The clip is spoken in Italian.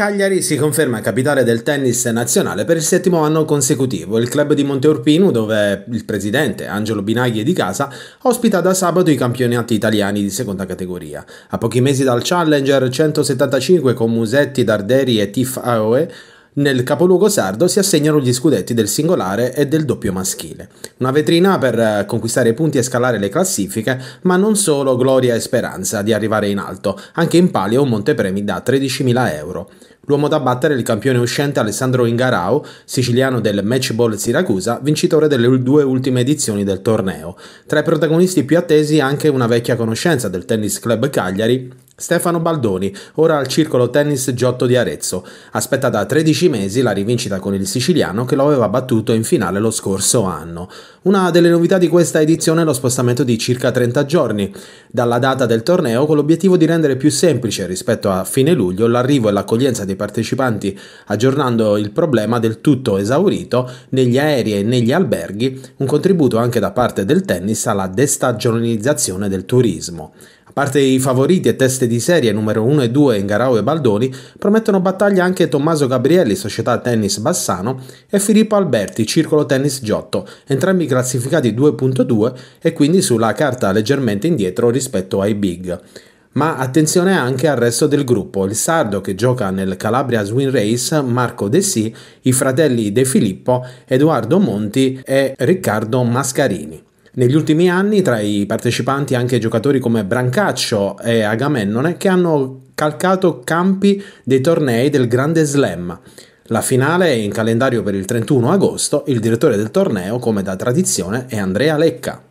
Cagliari si conferma capitale del tennis nazionale per il settimo anno consecutivo. Il club di Monteorpino, dove il presidente Angelo Binaghi è di casa, ospita da sabato i campionati italiani di seconda categoria. A pochi mesi dal Challenger 175 con Musetti, Darderi e Tiff Aoe, nel capoluogo sardo si assegnano gli scudetti del singolare e del doppio maschile. Una vetrina per eh, conquistare punti e scalare le classifiche, ma non solo gloria e speranza di arrivare in alto, anche in palio un montepremi da 13.000 euro. L'uomo da battere è il campione uscente Alessandro Ingarao, siciliano del Matchball Siracusa, vincitore delle due ultime edizioni del torneo. Tra i protagonisti più attesi anche una vecchia conoscenza del Tennis Club Cagliari, Stefano Baldoni, ora al Circolo Tennis Giotto di Arezzo. Aspetta da 13 mesi la rivincita con il siciliano che lo aveva battuto in finale lo scorso anno. Una delle novità di questa edizione è lo spostamento di circa 30 giorni dalla data del torneo con l'obiettivo di rendere più semplice rispetto a fine luglio l'arrivo e l'accoglienza dei partecipanti, aggiornando il problema del tutto esaurito negli aerei e negli alberghi, un contributo anche da parte del tennis alla destagionalizzazione del turismo. A parte i favoriti e teste di serie numero 1 e 2 Ingarao e Baldoni, promettono battaglia anche Tommaso Gabrielli, Società Tennis Bassano, e Filippo Alberti, Circolo Tennis Giotto, entrambi classificati 2.2 e quindi sulla carta leggermente indietro rispetto ai big. Ma attenzione anche al resto del gruppo, il sardo che gioca nel Calabria Swin Race, Marco De Si, i fratelli De Filippo, Edoardo Monti e Riccardo Mascarini. Negli ultimi anni tra i partecipanti anche giocatori come Brancaccio e Agamennone che hanno calcato campi dei tornei del Grande Slam. La finale è in calendario per il 31 agosto, il direttore del torneo, come da tradizione, è Andrea Lecca.